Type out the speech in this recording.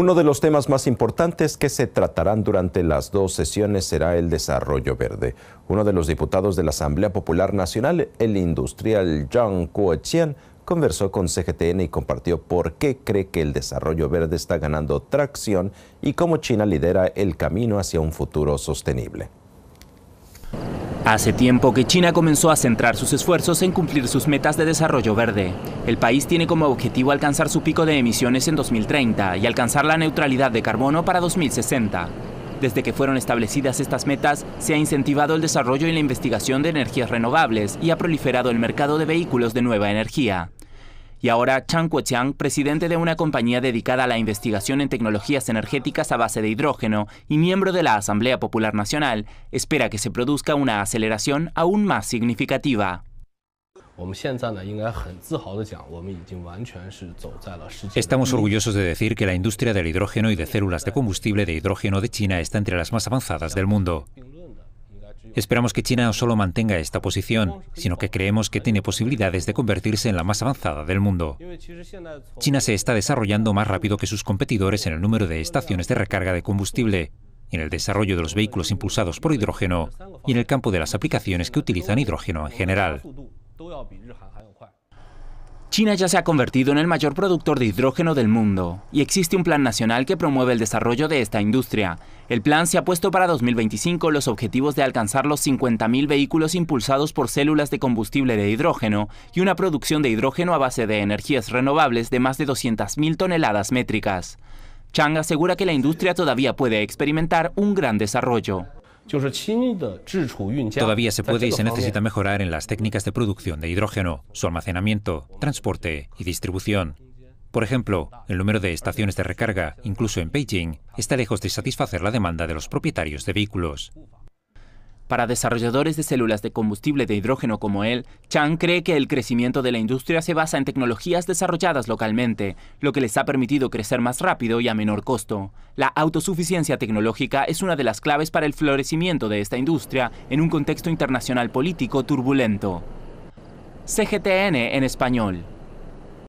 Uno de los temas más importantes que se tratarán durante las dos sesiones será el desarrollo verde. Uno de los diputados de la Asamblea Popular Nacional, el industrial Zhang kuo conversó con CGTN y compartió por qué cree que el desarrollo verde está ganando tracción y cómo China lidera el camino hacia un futuro sostenible. Hace tiempo que China comenzó a centrar sus esfuerzos en cumplir sus metas de desarrollo verde. El país tiene como objetivo alcanzar su pico de emisiones en 2030 y alcanzar la neutralidad de carbono para 2060. Desde que fueron establecidas estas metas, se ha incentivado el desarrollo y la investigación de energías renovables y ha proliferado el mercado de vehículos de nueva energía y ahora Chang Kuo-chiang, presidente de una compañía dedicada a la investigación en tecnologías energéticas a base de hidrógeno y miembro de la Asamblea Popular Nacional, espera que se produzca una aceleración aún más significativa. Estamos orgullosos de decir que la industria del hidrógeno y de células de combustible de hidrógeno de China está entre las más avanzadas del mundo. Esperamos que China no solo mantenga esta posición, sino que creemos que tiene posibilidades de convertirse en la más avanzada del mundo. China se está desarrollando más rápido que sus competidores en el número de estaciones de recarga de combustible, en el desarrollo de los vehículos impulsados por hidrógeno y en el campo de las aplicaciones que utilizan hidrógeno en general. China ya se ha convertido en el mayor productor de hidrógeno del mundo y existe un plan nacional que promueve el desarrollo de esta industria. El plan se ha puesto para 2025 los objetivos de alcanzar los 50.000 vehículos impulsados por células de combustible de hidrógeno y una producción de hidrógeno a base de energías renovables de más de 200.000 toneladas métricas. Chang asegura que la industria todavía puede experimentar un gran desarrollo. Todavía se puede y se necesita mejorar en las técnicas de producción de hidrógeno, su almacenamiento, transporte y distribución. Por ejemplo, el número de estaciones de recarga, incluso en Beijing, está lejos de satisfacer la demanda de los propietarios de vehículos. Para desarrolladores de células de combustible de hidrógeno como él, Chang cree que el crecimiento de la industria se basa en tecnologías desarrolladas localmente, lo que les ha permitido crecer más rápido y a menor costo. La autosuficiencia tecnológica es una de las claves para el florecimiento de esta industria en un contexto internacional político turbulento. CGTN en español.